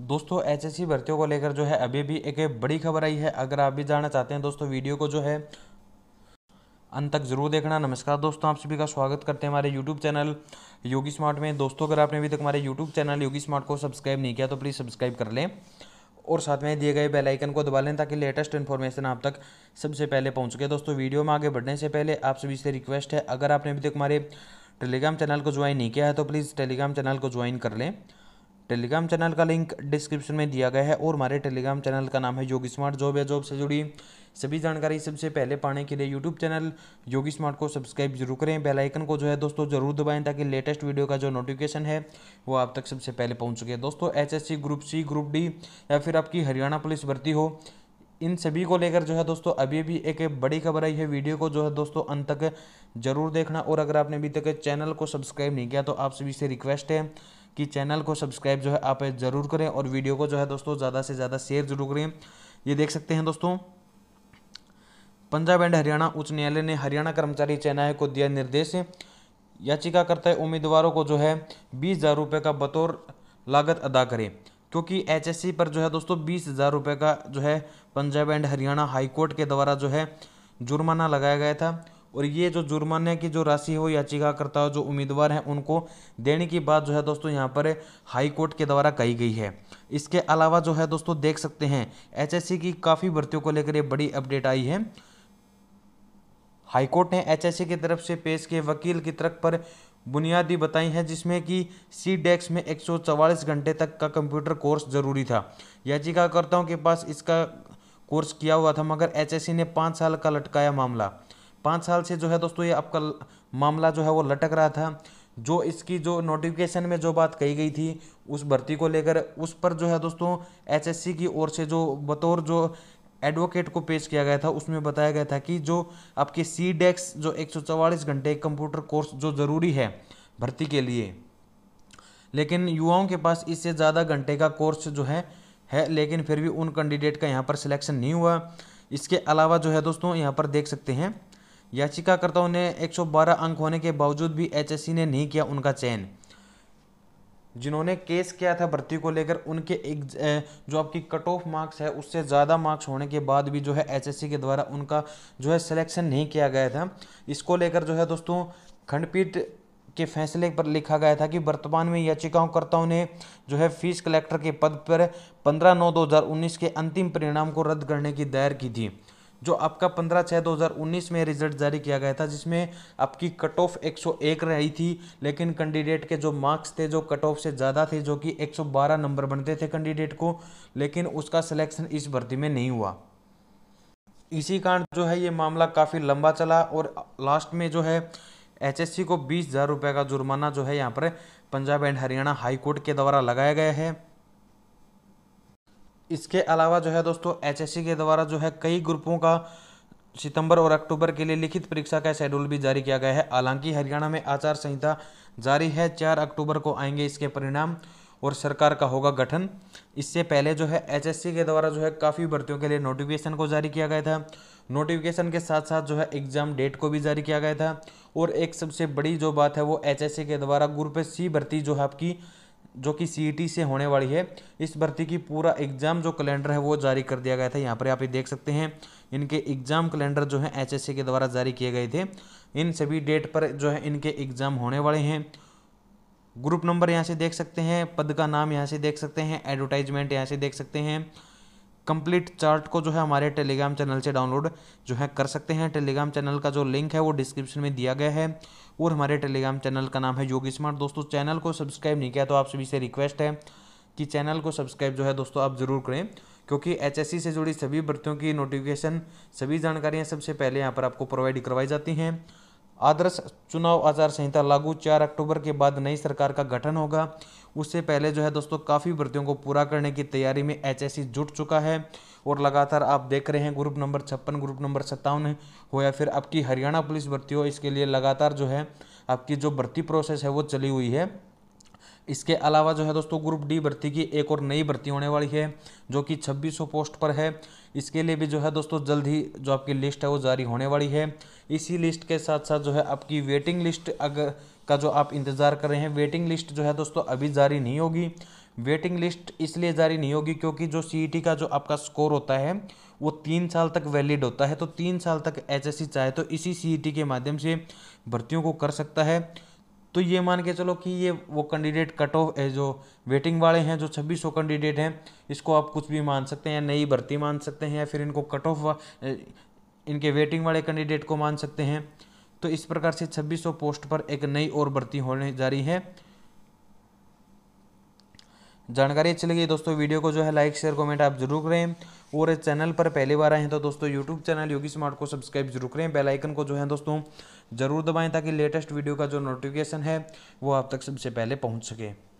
दोस्तों H S भर्तियों को लेकर जो है अभी भी एक बड़ी खबर आई है अगर आप भी जानना चाहते हैं दोस्तों वीडियो को जो है अंत तक जरूर देखना नमस्कार दोस्तों आप सभी का स्वागत करते हैं हमारे यूट्यूब चैनल योगी स्मार्ट में दोस्तों अगर आपने अभी तक हमारे यूट्यूब चैनल योगी स्मार्ट को सब्सक्राइब नहीं किया तो प्लीज़ सब्सक्राइब कर लें और साथ में दिए गए बेल आइकन को दबा लें ताकि लेटेस्ट इन्फॉर्मेशन आप तक सबसे पहले पहुंच सके दोस्तों वीडियो में आगे बढ़ने से पहले आप सभी से रिक्वेस्ट है अगर आपने अभी तक हमारे टेलीग्राम चैनल को ज्वाइन नहीं किया है तो प्लीज़ टेलीग्राम चैनल को ज्वाइन कर लें टेलीग्राम चैनल का लिंक डिस्क्रिप्शन में दिया गया है और हमारे टेलीग्राम चैनल का नाम है योगी स्मार्ट जॉब या जॉब से जुड़ी सभी जानकारी सबसे पहले पाने के लिए यूट्यूब चैनल योगी स्मार्ट को सब्सक्राइब जरूर करें बेल आइकन को जो है दोस्तों जरूर दबाएं ताकि लेटेस्ट वीडियो का जो नोटिफिकेशन है वो आप तक सबसे पहले पहुंच सके दोस्तों HSC group C group D या फिर आपकी हरियाणा पुलिस भर्ती हो इन सभी को लेकर जो है दोस्तों अभी भी एक बड़ी खबर आई है वीडियो को जो है दोस्तों अंत तक जरूर देखना और अगर आपने अभी तक चैनल को सब्सक्राइब नहीं किया तो आप सभी से रिक्वेस्ट है कि चैनल को सब्सक्राइब जो है आप ज़रूर करें और वीडियो को जो है दोस्तों ज़्यादा से ज़्यादा शेयर जरूर करें ये देख सकते हैं दोस्तों पंजाब एंड हरियाणा उच्च न्यायालय ने हरियाणा कर्मचारी आयोग को दिया निर्देश याचिकाकर्ता उम्मीदवारों को जो है बीस हज़ार रुपये का बतौर लागत अदा करें क्योंकि एचएससी पर जो है दोस्तों बीस हज़ार रुपये का जो है पंजाब एंड हरियाणा हाईकोर्ट के द्वारा जो है जुर्माना लगाया गया था और ये जो जुर्माने की जो राशि हो याचिकाकर्ता जो उम्मीदवार हैं उनको देने की बात जो है दोस्तों यहाँ पर हाई कोर्ट के द्वारा कही गई है इसके अलावा जो है दोस्तों देख सकते हैं एचएससी की काफ़ी भर्तियों को लेकर ये बड़ी अपडेट आई है हाईकोर्ट ने एच की तरफ से पेश किए वकील की तरफ पर बुनियादी बताई है जिसमें कि सी डेक्स e में एक घंटे तक का कंप्यूटर कोर्स जरूरी था याचिकाकर्ताओं के पास इसका कोर्स किया हुआ था मगर एच ने पाँच साल का लटकाया मामला पाँच साल से जो है दोस्तों ये आपका मामला जो है वो लटक रहा था जो इसकी जो नोटिफिकेशन में जो बात कही गई थी उस भर्ती को लेकर उस पर जो है दोस्तों एचएससी की ओर से जो बतौर जो एडवोकेट को पेश किया गया था उसमें बताया गया था कि जो आपके सी डेक्स e जो एक घंटे कंप्यूटर कोर्स जो ज़रूरी है भर्ती के लिए लेकिन युवाओं के पास इससे ज़्यादा घंटे का कोर्स जो है है लेकिन फिर भी उन कैंडिडेट का यहाँ पर सिलेक्शन नहीं हुआ इसके अलावा जो है दोस्तों यहाँ पर देख सकते हैं याचिकाकर्ताओं ने 112 अंक होने के बावजूद भी एचएससी ने नहीं किया उनका चयन जिन्होंने केस किया था भर्ती को लेकर उनके एक जो आपकी कट ऑफ मार्क्स है उससे ज़्यादा मार्क्स होने के बाद भी जो है एचएससी के द्वारा उनका जो है सिलेक्शन नहीं किया गया था इसको लेकर जो है दोस्तों खंडपीठ के फैसले पर लिखा गया था कि वर्तमान में याचिकाओंकर्ताओं ने जो है फीस कलेक्टर के पद पर पंद्रह नौ दो के अंतिम परिणाम को रद्द करने की दायर की थी जो आपका पंद्रह छः 2019 में रिजल्ट जारी किया गया था जिसमें आपकी कट ऑफ 101 रही थी लेकिन कैंडिडेट के जो मार्क्स थे जो कट ऑफ से ज़्यादा थे जो कि 112 नंबर बनते थे कैंडिडेट को लेकिन उसका सिलेक्शन इस भर्ती में नहीं हुआ इसी कारण जो है ये मामला काफ़ी लंबा चला और लास्ट में जो है एचएससी को बीस हज़ार रुपये का जुर्माना जो है यहाँ पर Punjab and Haryana high court के द्वारा लगाया गया है इसके अलावा जो है दोस्तों एचएससी के द्वारा जो है कई ग्रुपों का सितंबर और अक्टूबर के लिए लिखित परीक्षा का शेड्यूल भी जारी किया गया है हालांकि हरियाणा में आचार संहिता जारी है चार अक्टूबर को आएंगे इसके परिणाम और सरकार का होगा गठन इससे पहले जो है एचएससी के द्वारा जो है काफ़ी भर्तियों के लिए नोटिफिकेशन को जारी किया गया था नोटिफिकेशन के साथ साथ जो है एग्ज़ाम डेट को भी जारी किया गया था और एक सबसे बड़ी जो बात है वो एचएससी के द्वारा ग्रुप सी भर्ती जो है आपकी जो कि सी e से होने वाली है इस भर्ती की पूरा एग्जाम जो कैलेंडर है वो जारी कर दिया गया था यहाँ पर आप ये देख सकते हैं इनके एग्जाम कैलेंडर जो है एच के द्वारा जारी किए गए थे इन सभी डेट पर जो है इनके एग्जाम होने वाले हैं ग्रुप नंबर यहाँ से देख सकते हैं पद का नाम यहाँ से देख सकते हैं एडवर्टाइजमेंट यहाँ से देख सकते हैं कंप्लीट चार्ट को जो है हमारे टेलीग्राम चैनल से डाउनलोड जो है कर सकते हैं टेलीग्राम चैनल का जो लिंक है वो डिस्क्रिप्शन में दिया गया है और हमारे टेलीग्राम चैनल का नाम है योगी स्मार्ट दोस्तों चैनल को सब्सक्राइब नहीं किया तो आप सभी से रिक्वेस्ट है कि चैनल को सब्सक्राइब जो है दोस्तों आप ज़रूर करें क्योंकि एच से जुड़ी सभी भर्तियों की नोटिफिकेशन सभी जानकारियाँ सबसे पहले यहाँ पर आपको प्रोवाइड करवाई जाती हैं आदर्श चुनाव आचार संहिता लागू चार अक्टूबर के बाद नई सरकार का गठन होगा उससे पहले जो है दोस्तों काफ़ी भर्तियों को पूरा करने की तैयारी में एच जुट चुका है और लगातार आप देख रहे हैं ग्रुप नंबर छप्पन ग्रुप नंबर सत्तावन हो या फिर आपकी हरियाणा पुलिस भर्ती हो इसके लिए लगातार जो है आपकी जो भर्ती प्रोसेस है वो चली हुई है इसके अलावा जो है दोस्तों ग्रुप डी भर्ती की एक और नई भर्ती होने वाली है जो कि 2600 पोस्ट पर है इसके लिए भी जो है दोस्तों जल्द ही जो आपकी लिस्ट है वो जारी होने वाली है इसी लिस्ट के साथ साथ जो है आपकी वेटिंग लिस्ट अगर का जो आप इंतज़ार कर रहे हैं वेटिंग लिस्ट जो है दोस्तों अभी जारी नहीं होगी वेटिंग लिस्ट इसलिए जारी नहीं होगी क्योंकि जो सी e का जो आपका स्कोर होता है वो तीन साल तक वैलिड होता है तो तीन साल तक एच चाहे तो इसी सी e के माध्यम से भर्तियों को कर सकता है तो ये मान के चलो कि ये वो कैंडिडेट कट ऑफ जो वेटिंग वाले हैं जो 2600 कैंडिडेट हैं इसको आप कुछ भी मान सकते हैं नई भर्ती मान सकते हैं या फिर इनको कट ऑफ इनके वेटिंग वाले कैंडिडेट को मान सकते हैं तो इस प्रकार से 2600 पोस्ट पर एक नई और भर्ती होने जा रही है जानकारी अच्छी लगी दोस्तों वीडियो को जो है लाइक शेयर कमेंट आप जरूर करें और चैनल पर पहली बार आए हैं तो दोस्तों यूट्यूब चैनल योगी स्मार्ट को सब्सक्राइब जरूर करें बेल आइकन को जो है दोस्तों ज़रूर दबाएं ताकि लेटेस्ट वीडियो का जो नोटिफिकेशन है वो आप तक सबसे पहले पहुंच सके